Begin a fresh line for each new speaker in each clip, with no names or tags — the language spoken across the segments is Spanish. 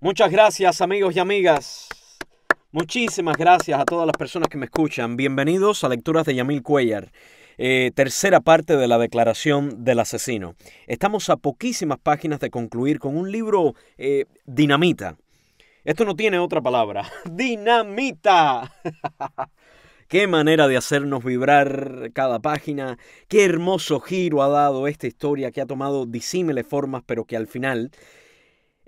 Muchas gracias amigos y amigas. Muchísimas gracias a todas las personas que me escuchan. Bienvenidos a Lecturas de Yamil Cuellar, eh, tercera parte de la declaración del asesino. Estamos a poquísimas páginas de concluir con un libro eh, dinamita. Esto no tiene otra palabra. Dinamita. Qué manera de hacernos vibrar cada página. Qué hermoso giro ha dado esta historia que ha tomado disímiles formas, pero que al final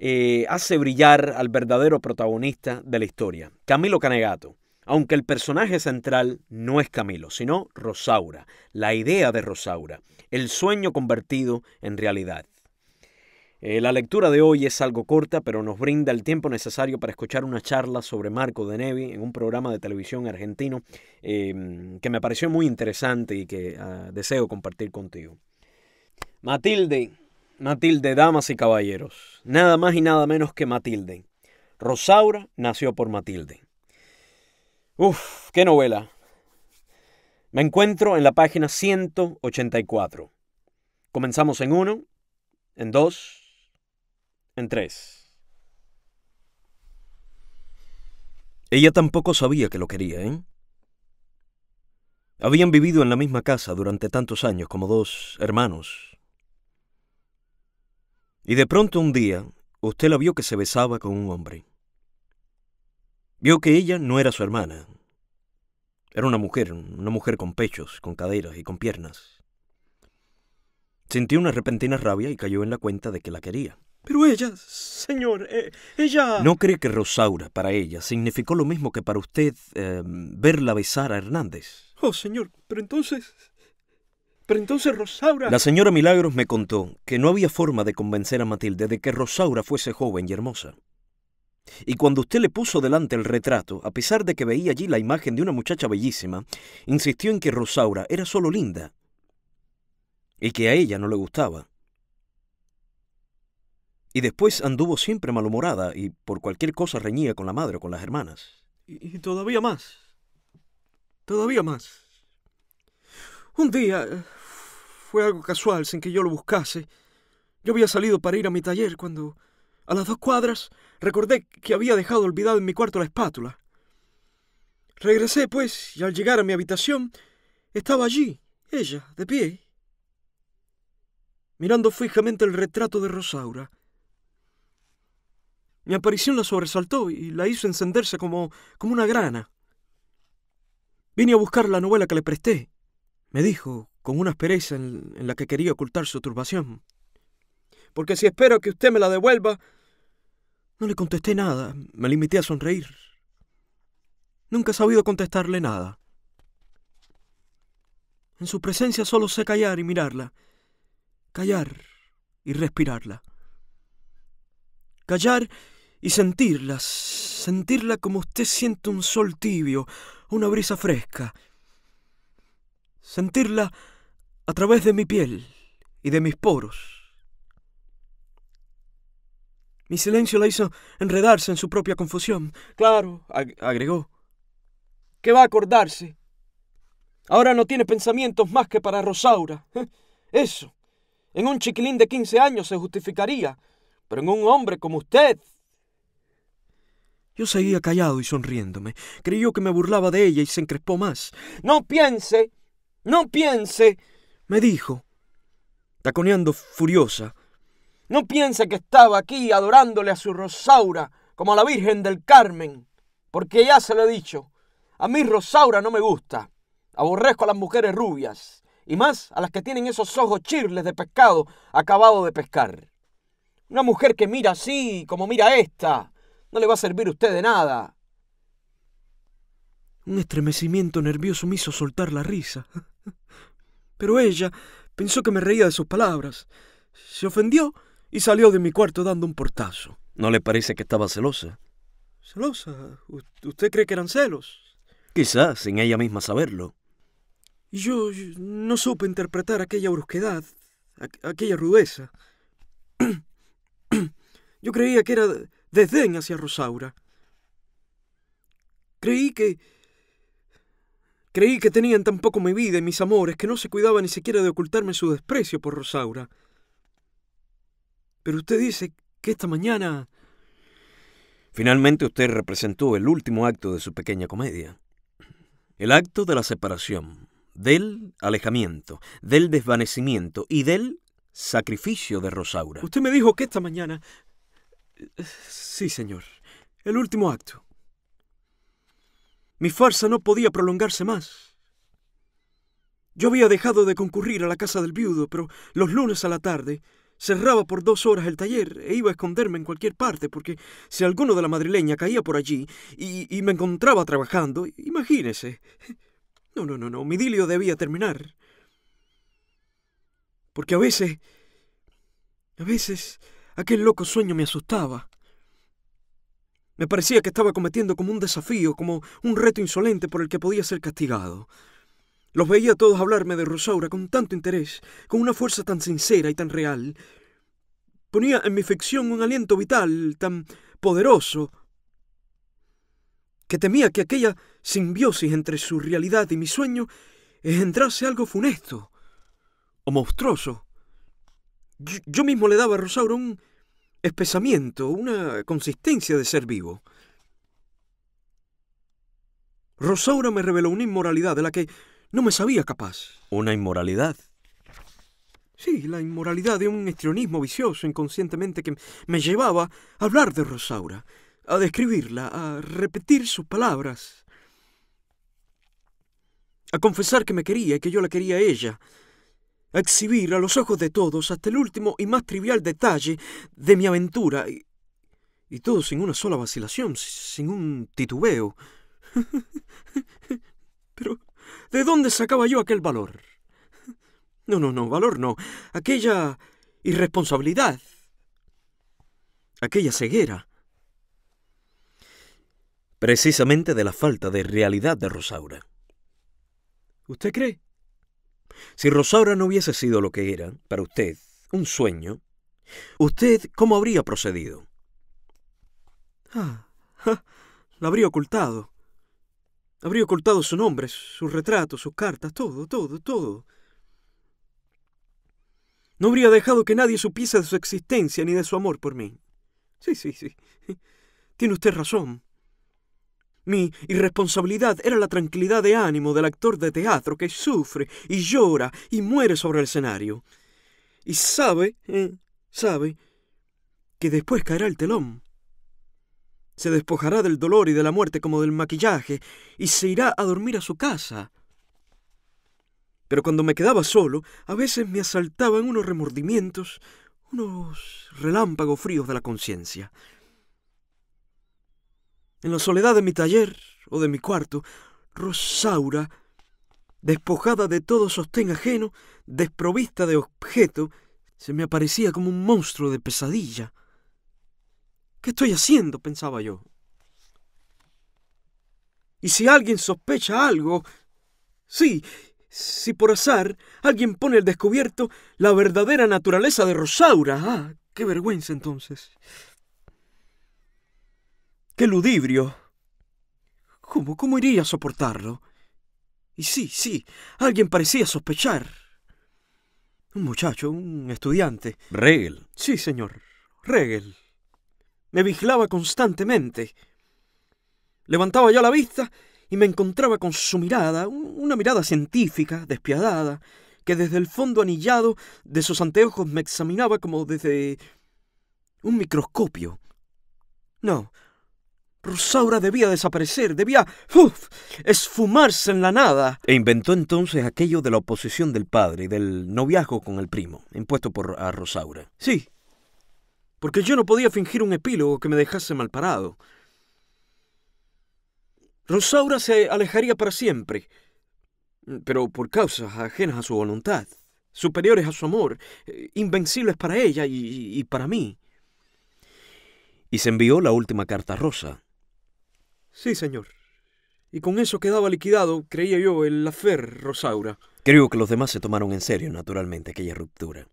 eh, hace brillar al verdadero protagonista de la historia, Camilo Canegato. Aunque el personaje central no es Camilo, sino Rosaura, la idea de Rosaura, el sueño convertido en realidad. Eh, la lectura de hoy es algo corta, pero nos brinda el tiempo necesario para escuchar una charla sobre Marco de Nevi en un programa de televisión argentino eh, que me pareció muy interesante y que ah, deseo compartir contigo. Matilde, Matilde, damas y caballeros, nada más y nada menos que Matilde. Rosaura nació por Matilde. Uf, qué novela. Me encuentro en la página 184. Comenzamos en uno, en dos, en tres. Ella tampoco sabía que lo quería, ¿eh? Habían vivido en la misma casa durante tantos años como dos hermanos y de pronto un día usted la vio que se besaba con un hombre. Vio que ella no era su hermana. Era una mujer, una mujer con pechos, con caderas y con piernas. Sintió una repentina rabia y cayó en la cuenta de que la quería. Pero ella, señor, eh, ella... ¿No cree que Rosaura para ella significó lo mismo que para usted eh, verla besar a Hernández? Oh, señor, pero entonces pero entonces Rosaura... La señora Milagros me contó que no había forma de convencer a Matilde de que Rosaura fuese joven y hermosa. Y cuando usted le puso delante el retrato, a pesar de que veía allí la imagen de una muchacha bellísima, insistió en que Rosaura era solo linda y que a ella no le gustaba. Y después anduvo siempre malhumorada y por cualquier cosa reñía con la madre o con las hermanas. Y, y todavía más. Todavía más. Un día fue algo casual, sin que yo lo buscase. Yo había salido para ir a mi taller cuando, a las dos cuadras, recordé que había dejado olvidado en mi cuarto la espátula. Regresé, pues, y al llegar a mi habitación, estaba allí, ella, de pie, mirando fijamente el retrato de Rosaura. Mi aparición la sobresaltó y la hizo encenderse como, como una grana. Vine a buscar la novela que le presté, me dijo con una aspereza en, la que quería ocultar su turbación. Porque si espero que usted me la devuelva... No le contesté nada, me limité a sonreír. Nunca he sabido contestarle nada. En su presencia solo sé callar y mirarla, callar y respirarla. Callar y sentirla, sentirla como usted siente un sol tibio, una brisa fresca, sentirla a través de mi piel y de mis poros. Mi silencio la hizo enredarse en su propia confusión. Claro, agregó. ¿Qué va a acordarse? Ahora no tiene pensamientos más que para Rosaura. Eso. En un chiquilín de 15 años se justificaría, pero en un hombre como usted. Yo seguía callado y sonriéndome. Creyó que me burlaba de ella y se encrespó más. No piense no piense, me dijo, taconeando furiosa. No piense que estaba aquí adorándole a su Rosaura como a la Virgen del Carmen, porque ya se lo he dicho, a mí Rosaura no me gusta. Aborrezco a las mujeres rubias, y más a las que tienen esos ojos chirles de pescado acabado de pescar. Una mujer que mira así, como mira esta, no le va a servir a usted de nada. Un estremecimiento nervioso me hizo soltar la risa. Pero ella pensó que me reía de sus palabras. Se ofendió y salió de mi cuarto dando un portazo. ¿No le parece que estaba celosa? ¿Celosa? ¿Usted cree que eran celos? Quizás, sin ella misma saberlo. Yo no supe interpretar aquella brusquedad, aquella rudeza. Yo creía que era desdén hacia Rosaura. Creí que, Creí que tenían tan poco mi vida y mis amores que no se cuidaba ni siquiera de ocultarme su desprecio por Rosaura. Pero usted dice que esta mañana... Finalmente usted representó el último acto de su pequeña comedia. El acto de la separación, del alejamiento, del desvanecimiento y del sacrificio de Rosaura. Usted me dijo que esta mañana... Eh, sí, señor. El último acto. Mi farsa no podía prolongarse más. Yo había dejado de concurrir a la casa del viudo, pero los lunes a la tarde cerraba por dos horas el taller e iba a esconderme en cualquier parte, porque si alguno de la madrileña caía por allí y, me encontraba trabajando, imagínese. No, no, no, no, mi dilio debía terminar. Porque a veces, a veces, aquel loco sueño me asustaba. Me parecía que estaba cometiendo como un desafío, como un reto insolente por el que podía ser castigado. Los veía todos hablarme de Rosaura con tanto interés, con una fuerza tan sincera y tan real. Ponía en mi ficción un aliento vital tan poderoso que temía que aquella simbiosis entre su realidad y mi sueño engendrase algo funesto o monstruoso. Yo, mismo le daba a Rosaura un espesamiento, una consistencia de ser vivo. Rosaura me reveló una inmoralidad de la que no me sabía capaz. ¿Una inmoralidad? Sí, la inmoralidad de un estrionismo vicioso inconscientemente que me llevaba a hablar de Rosaura, a describirla, a repetir sus palabras, a confesar que me quería y que yo la quería a ella, exhibir a los ojos de todos hasta el último y más trivial detalle de mi aventura. Y, y todo sin una sola vacilación, sin un titubeo. Pero, ¿de dónde sacaba yo aquel valor? No, no, no, valor no. Aquella irresponsabilidad. Aquella ceguera. Precisamente de la falta de realidad de Rosaura. ¿Usted cree? Si Rosaura no hubiese sido lo que era, para usted, un sueño, ¿usted cómo habría procedido? Ah, lo habría ocultado. Habría ocultado su nombre, sus retratos, sus cartas, todo, todo, todo. No habría dejado que nadie supiese de su existencia ni de su amor por mí. Sí, sí, sí. Tiene usted razón. Mi irresponsabilidad era la tranquilidad de ánimo del actor de teatro que sufre y llora y muere sobre el escenario. Y sabe, eh, sabe, que después caerá el telón. Se despojará del dolor y de la muerte como del maquillaje y se irá a dormir a su casa. Pero cuando me quedaba solo, a veces me asaltaban unos remordimientos, unos relámpagos fríos de la conciencia. En la soledad de mi taller o de mi cuarto, Rosaura, despojada de todo sostén ajeno, desprovista de objeto, se me aparecía como un monstruo de pesadilla. ¿Qué estoy haciendo? pensaba yo. Y si alguien sospecha algo, sí, si por azar alguien pone al descubierto la verdadera naturaleza de Rosaura. Ah, qué vergüenza entonces. ¡Qué ludibrio! ¿Cómo, cómo iría a soportarlo? Y sí, sí, alguien parecía sospechar. Un muchacho, un estudiante. ¿Regel? Sí, señor. Regel. Me vigilaba constantemente. Levantaba ya la vista y me encontraba con su mirada, una mirada científica, despiadada, que desde el fondo anillado de sus anteojos me examinaba como desde un microscopio. No, Rosaura debía desaparecer, debía uf, esfumarse en la nada. E inventó entonces aquello de la oposición del padre y del noviazgo con el primo, impuesto por Rosaura. Sí, porque yo no podía fingir un epílogo que me dejase mal parado. Rosaura se alejaría para siempre, pero por causas ajenas a su voluntad, superiores a su amor, invencibles para ella y, y para mí. Y se envió la última carta a Rosa, Sí, señor. Y con eso quedaba liquidado, creía yo, el afer Rosaura. Creo que los demás se tomaron en serio, naturalmente, aquella ruptura.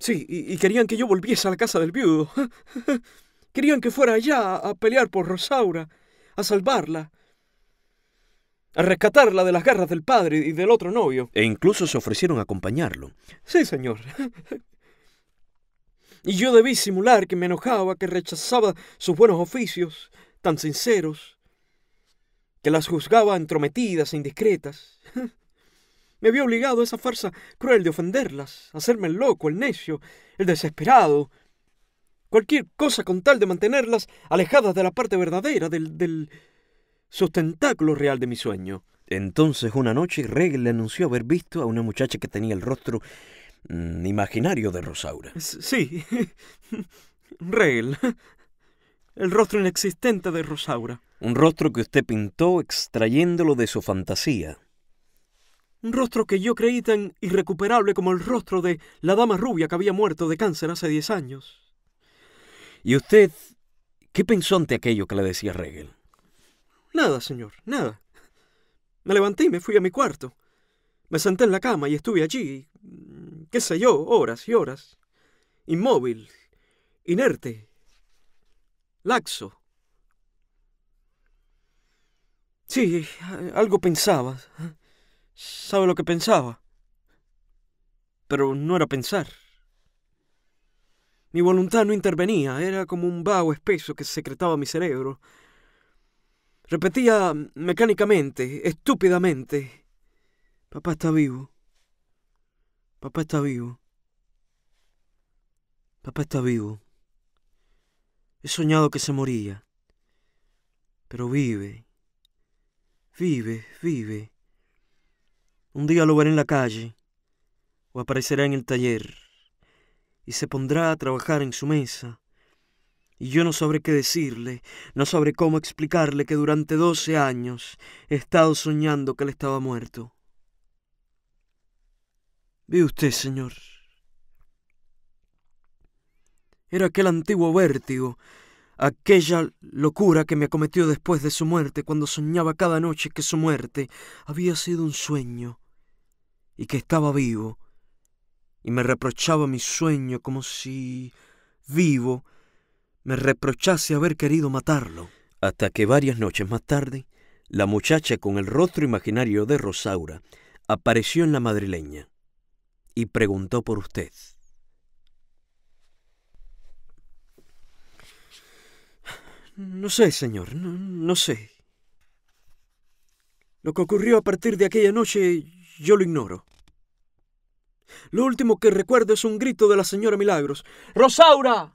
Sí, y, y querían que yo volviese a la casa del viudo. querían que fuera allá a pelear por Rosaura, a salvarla, a rescatarla de las garras del padre y del otro novio. E incluso se ofrecieron a acompañarlo. Sí, señor. y yo debí simular que me enojaba, que rechazaba sus buenos oficios, tan sinceros, que las juzgaba entrometidas e indiscretas. Me había obligado a esa farsa cruel de ofenderlas, hacerme el loco, el necio, el desesperado. Cualquier cosa con tal de mantenerlas alejadas de la parte verdadera, del, del sustentáculo real de mi sueño. Entonces, una noche, Regel le anunció haber visto a una muchacha que tenía el rostro mm, imaginario de Rosaura. Sí, Regel, el rostro inexistente de Rosaura. Un rostro que usted pintó extrayéndolo de su fantasía. Un rostro que yo creí tan irrecuperable como el rostro de la dama rubia que había muerto de cáncer hace diez años. ¿Y usted qué pensó ante aquello que le decía Regel? Nada, señor, nada. Me levanté y me fui a mi cuarto. Me senté en la cama y estuve allí, qué sé yo, horas y horas, inmóvil, inerte, laxo. Sí, algo pensaba. ¿Sabe lo que pensaba? Pero no era pensar. Mi voluntad no intervenía, era como un vago espeso que secretaba mi cerebro. Repetía mecánicamente, estúpidamente. Papá está vivo. Papá está vivo. Papá está vivo. He soñado que se moría. Pero vive. Vive, vive. Un día lo veré en la calle o aparecerá en el taller y se pondrá a trabajar en su mesa. Y yo no sabré qué decirle, no sabré cómo explicarle que durante doce años he estado soñando que él estaba muerto. Ve usted, señor. Era aquel antiguo vértigo, aquella locura que me acometió después de su muerte, cuando soñaba cada noche que su muerte había sido un sueño y que estaba vivo, y me reprochaba mi sueño como si, vivo, me reprochase haber querido matarlo. Hasta que varias noches más tarde, la muchacha con el rostro imaginario de Rosaura apareció en la madrileña y preguntó por usted. No sé, señor, no, sé. Lo que ocurrió a partir de aquella noche yo lo ignoro. Lo último que recuerdo es un grito de la señora Milagros. ¡Rosaura!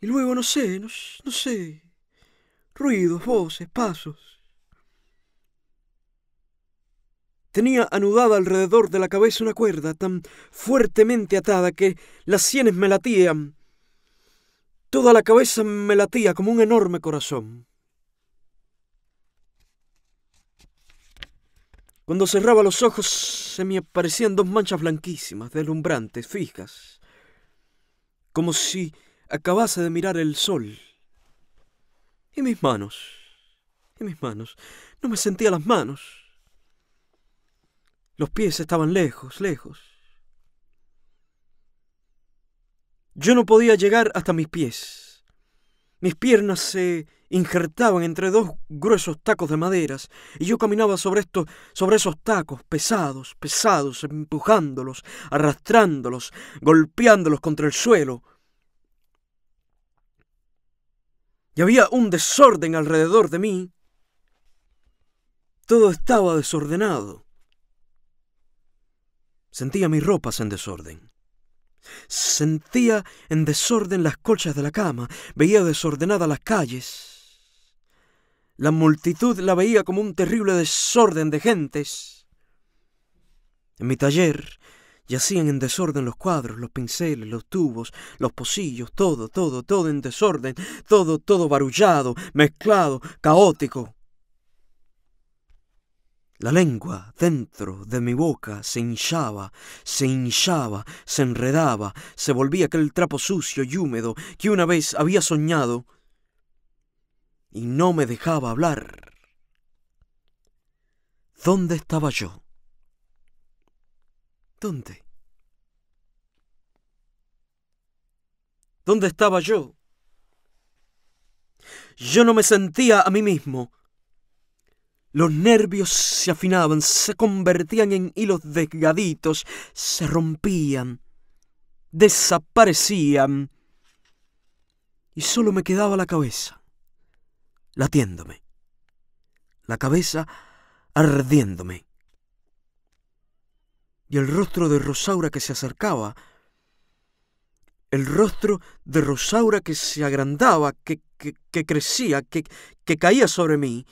Y luego no sé, no sé. Ruidos, voces, pasos. Tenía anudada alrededor de la cabeza una cuerda tan fuertemente atada que las sienes me latían Toda la cabeza me latía como un enorme corazón. Cuando cerraba los ojos se me aparecían dos manchas blanquísimas, deslumbrantes, fijas, como si acabase de mirar el sol. Y mis manos, y mis manos, no me sentía las manos. Los pies estaban lejos, lejos. Yo no podía llegar hasta mis pies. Mis piernas se injertaban entre dos gruesos tacos de maderas, y yo caminaba sobre estos, sobre esos tacos, pesados, pesados, empujándolos, arrastrándolos, golpeándolos contra el suelo. Y había un desorden alrededor de mí. Todo estaba desordenado. Sentía mis ropas en desorden. Sentía en desorden las colchas de la cama, veía desordenadas las calles. La multitud la veía como un terrible desorden de gentes. En mi taller yacían en desorden los cuadros, los pinceles, los tubos, los pocillos, todo, todo, todo en desorden, todo, todo barullado, mezclado, caótico. La lengua dentro de mi boca se hinchaba, se hinchaba, se enredaba, se volvía aquel trapo sucio y húmedo que una vez había soñado y no me dejaba hablar. ¿Dónde estaba yo? ¿Dónde? ¿Dónde estaba yo? Yo no me sentía a mí mismo. Los nervios se afinaban, se convertían en hilos desgaditos, se rompían, desaparecían, y solo me quedaba la cabeza, latiéndome, la cabeza ardiéndome, y el rostro de Rosaura que se acercaba, el rostro de Rosaura que se agrandaba, que, crecía, que caía sobre mí,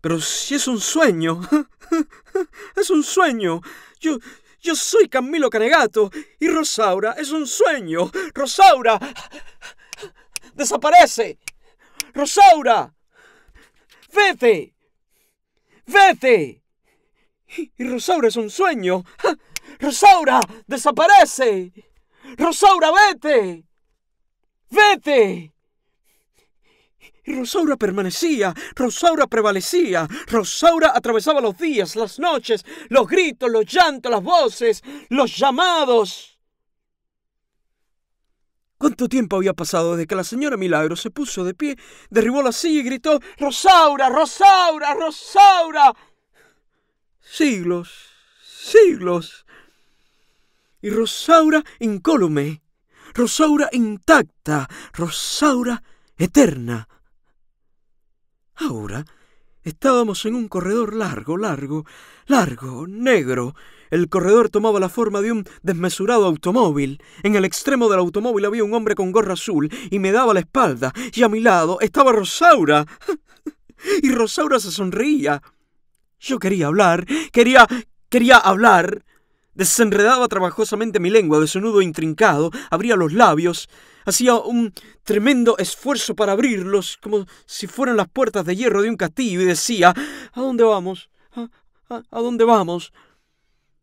pero si es un sueño. es un sueño. Yo. Yo soy Camilo Canegato y Rosaura es un sueño. Rosaura. Desaparece. Rosaura. Vete. Vete. Y Rosaura es un sueño. Rosaura. Desaparece. Rosaura, vete. Vete. Y Rosaura permanecía, Rosaura prevalecía, Rosaura atravesaba los días, las noches, los gritos, los llantos, las voces, los llamados. ¿Cuánto tiempo había pasado desde que la señora Milagro se puso de pie, derribó la silla y gritó, Rosaura, Rosaura, Rosaura? Siglos, siglos. Y Rosaura incólume, Rosaura intacta, Rosaura eterna Ahora estábamos en un corredor largo, largo, largo, negro. El corredor tomaba la forma de un desmesurado automóvil. En el extremo del automóvil había un hombre con gorra azul y me daba la espalda, y a mi lado estaba Rosaura. y Rosaura se sonreía. Yo quería hablar, quería, quería hablar. Desenredaba trabajosamente mi lengua de su nudo intrincado, abría los labios. Hacía un tremendo esfuerzo para abrirlos, como si fueran las puertas de hierro de un castillo, y decía, ¿A dónde vamos? ¿A, dónde vamos?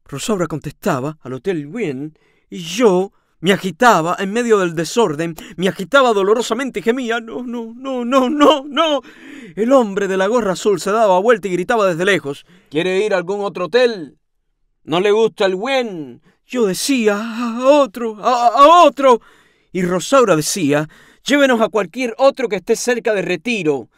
Rosobra contestaba al Hotel Wynn, y yo me agitaba en medio del desorden, me agitaba dolorosamente y gemía, no, no, no, no, no, no. El hombre de la gorra azul se daba vuelta y gritaba desde lejos, ¿quiere ir a algún otro hotel? ¿No le gusta el Wynn! Yo decía, a otro, a otro y Rosaura decía, llévenos a cualquier otro que esté cerca de retiro.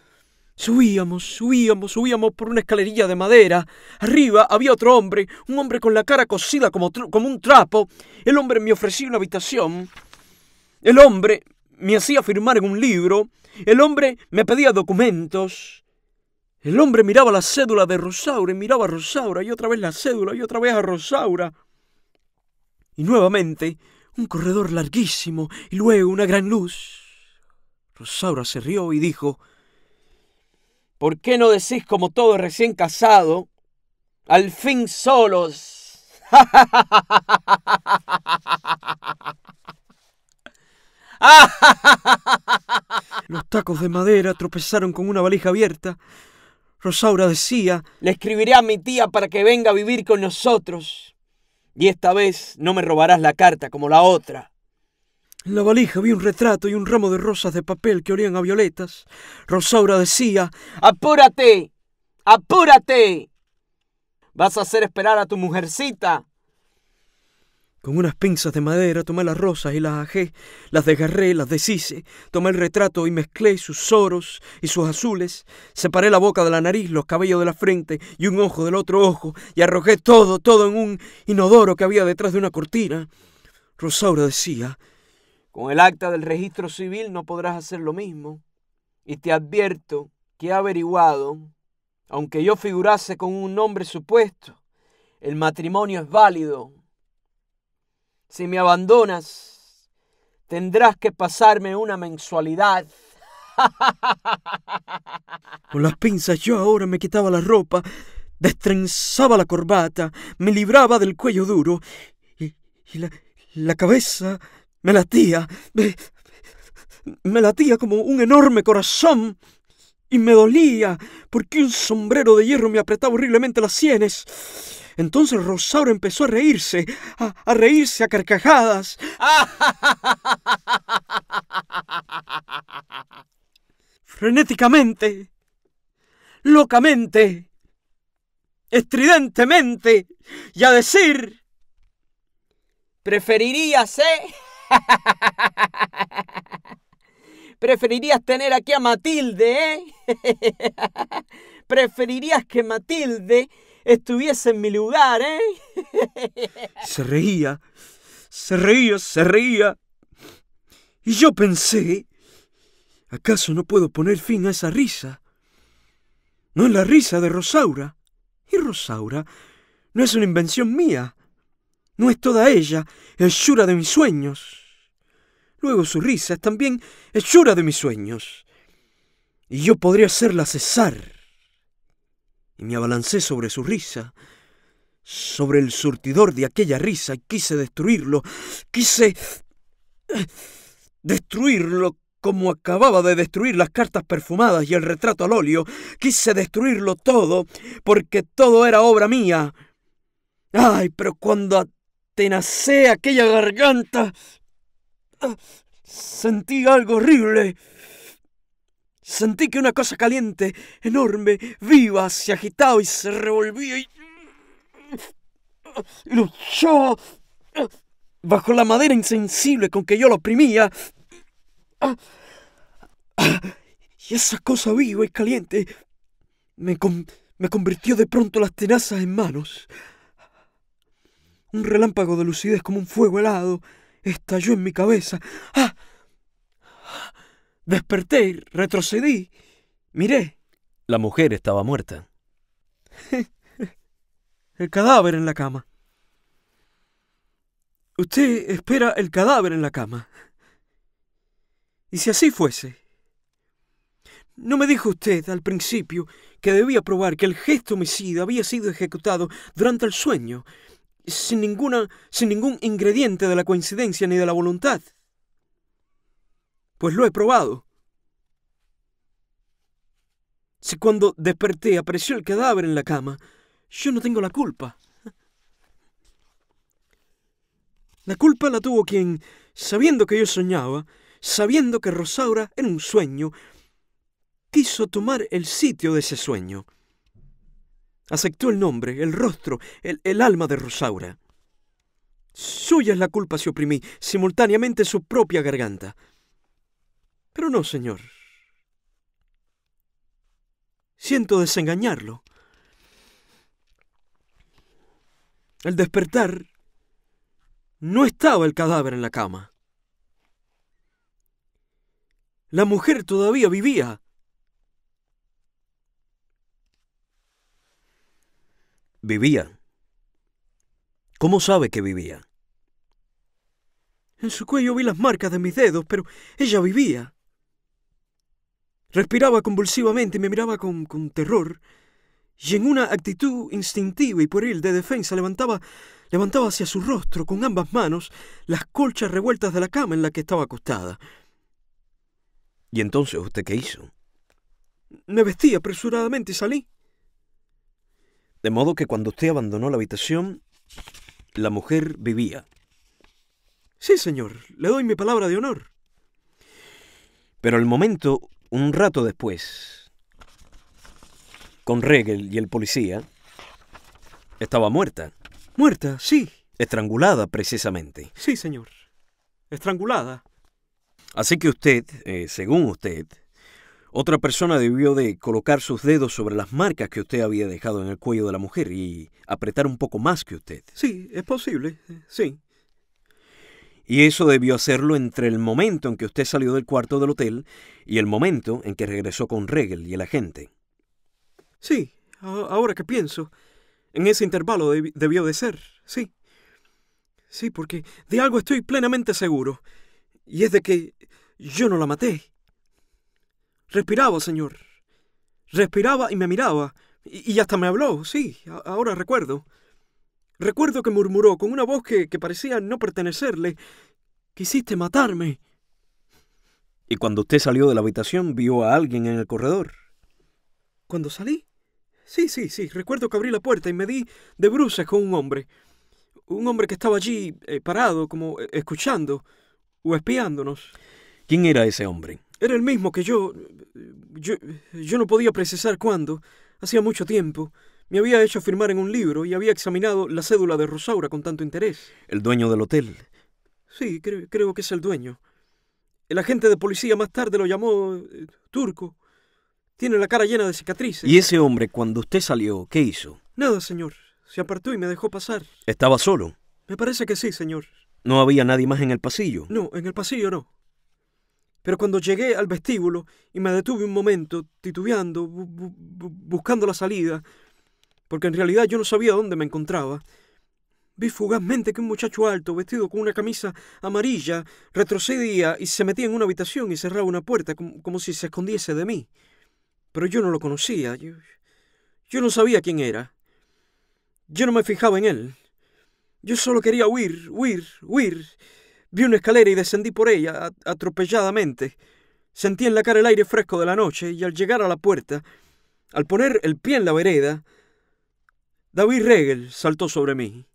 Subíamos, subíamos, subíamos por una escalerilla de madera. Arriba había otro hombre, un hombre con la cara cosida como, como un trapo. El hombre me ofrecía una habitación. El hombre me hacía firmar en un libro. El hombre me pedía documentos. El hombre miraba la cédula de Rosaura y miraba a Rosaura y otra vez la cédula y otra vez a Rosaura. Y nuevamente un corredor larguísimo y luego una gran luz. Rosaura se rió y dijo, ¿Por qué no decís como todo recién casado? Al fin solos. Los tacos de madera tropezaron con una valija abierta. Rosaura decía, Le escribiré a mi tía para que venga a vivir con nosotros. Y esta vez no me robarás la carta como la otra. En la valija vi un retrato y un ramo de rosas de papel que olían a violetas. Rosaura decía, ¡Apúrate! ¡Apúrate! Vas a hacer esperar a tu mujercita. Con unas pinzas de madera tomé las rosas y las ajé, las desgarré, las deshice, tomé el retrato y mezclé sus oros y sus azules, separé la boca de la nariz, los cabellos de la frente y un ojo del otro ojo, y arrojé todo, todo en un inodoro que había detrás de una cortina. Rosaura decía, con el acta del registro civil no podrás hacer lo mismo, y te advierto que he averiguado, aunque yo figurase con un nombre supuesto, el matrimonio es válido si me abandonas, tendrás que pasarme una mensualidad. Con las pinzas yo ahora me quitaba la ropa, destrenzaba la corbata, me libraba del cuello duro y, la, cabeza me latía, me latía como un enorme corazón y me dolía porque un sombrero de hierro me apretaba horriblemente las sienes. Entonces Rosaura empezó a reírse, a, reírse a carcajadas. Frenéticamente, locamente, estridentemente, y a decir... Preferirías, ¿eh? Preferirías tener aquí a Matilde, ¿eh? Preferirías que Matilde estuviese en mi lugar, ¿eh? Se reía, se reía, se reía. Y yo pensé, ¿acaso no puedo poner fin a esa risa? No es la risa de Rosaura. Y Rosaura no es una invención mía. No es toda ella hechura de mis sueños. Luego su risa es también hechura de mis sueños. Y yo podría hacerla cesar y me abalancé sobre su risa, sobre el surtidor de aquella risa, y quise destruirlo, quise eh, destruirlo como acababa de destruir las cartas perfumadas y el retrato al óleo, quise destruirlo todo, porque todo era obra mía. Ay, pero cuando atenacé aquella garganta, ah, sentí algo horrible. Sentí que una cosa caliente, enorme, viva, se agitaba y se revolvía y... luchó bajo la madera insensible con que yo lo oprimía. Y esa cosa viva y caliente me, me convirtió de pronto las tenazas en manos. Un relámpago de lucidez como un fuego helado estalló en mi cabeza. ¡Ah! Desperté, retrocedí, miré. La mujer estaba muerta. el cadáver en la cama. Usted espera el cadáver en la cama. Y si así fuese, ¿no me dijo usted al principio que debía probar que el gesto homicida había sido ejecutado durante el sueño, sin ninguna, sin ningún ingrediente de la coincidencia ni de la voluntad? pues lo he probado. Si cuando desperté apareció el cadáver en la cama, yo no tengo la culpa. La culpa la tuvo quien, sabiendo que yo soñaba, sabiendo que Rosaura era un sueño, quiso tomar el sitio de ese sueño. Aceptó el nombre, el rostro, el, el alma de Rosaura. Suya es la culpa si oprimí simultáneamente su propia garganta. Pero no, señor. Siento desengañarlo. Al despertar, no estaba el cadáver en la cama. La mujer todavía vivía. Vivía. ¿Cómo sabe que vivía? En su cuello vi las marcas de mis dedos, pero ella vivía. Respiraba convulsivamente, y me miraba con, terror, y en una actitud instintiva y pueril de defensa levantaba, levantaba hacia su rostro con ambas manos las colchas revueltas de la cama en la que estaba acostada. ¿Y entonces usted qué hizo? Me vestí apresuradamente y salí. De modo que cuando usted abandonó la habitación, la mujer vivía. Sí, señor, le doy mi palabra de honor. Pero al momento un rato después, con Regel y el policía, estaba muerta. Muerta, sí. Estrangulada, precisamente. Sí, señor. Estrangulada. Así que usted, eh, según usted, otra persona debió de colocar sus dedos sobre las marcas que usted había dejado en el cuello de la mujer y apretar un poco más que usted. Sí, es posible, sí. Y eso debió hacerlo entre el momento en que usted salió del cuarto del hotel y el momento en que regresó con Regel y el agente. Sí, ahora que pienso, en ese intervalo debió de ser, sí. Sí, porque de algo estoy plenamente seguro. Y es de que yo no la maté. Respiraba, señor. Respiraba y me miraba. y hasta me habló, sí, ahora recuerdo. Recuerdo que murmuró con una voz que, parecía no pertenecerle. Quisiste matarme. ¿Y cuando usted salió de la habitación vio a alguien en el corredor? ¿Cuando salí? Sí, sí, sí. Recuerdo que abrí la puerta y me di de bruces con un hombre. Un hombre que estaba allí eh, parado, como eh, escuchando o espiándonos. ¿Quién era ese hombre? Era el mismo que yo. Yo, yo no podía precisar cuándo. Hacía mucho tiempo. Me había hecho firmar en un libro y había examinado la cédula de Rosaura con tanto interés. ¿El dueño del hotel? Sí, creo que es el dueño. El agente de policía más tarde lo llamó eh, turco. Tiene la cara llena de cicatrices. ¿Y ese hombre, cuando usted salió, qué hizo? Nada, señor. Se apartó y me dejó pasar. ¿Estaba solo? Me parece que sí, señor. ¿No había nadie más en el pasillo? No, en el pasillo no. Pero cuando llegué al vestíbulo y me detuve un momento, titubeando, buscando la salida, porque en realidad yo no sabía dónde me encontraba. Vi fugazmente que un muchacho alto, vestido con una camisa amarilla, retrocedía y se metía en una habitación y cerraba una puerta como, si se escondiese de mí. Pero yo no lo conocía, yo, yo no sabía quién era. Yo no me fijaba en él. Yo solo quería huir, huir, huir. Vi una escalera y descendí por ella, atropelladamente. Sentí en la cara el aire fresco de la noche y al llegar a la puerta, al poner el pie en la vereda, David Regel saltó sobre mí.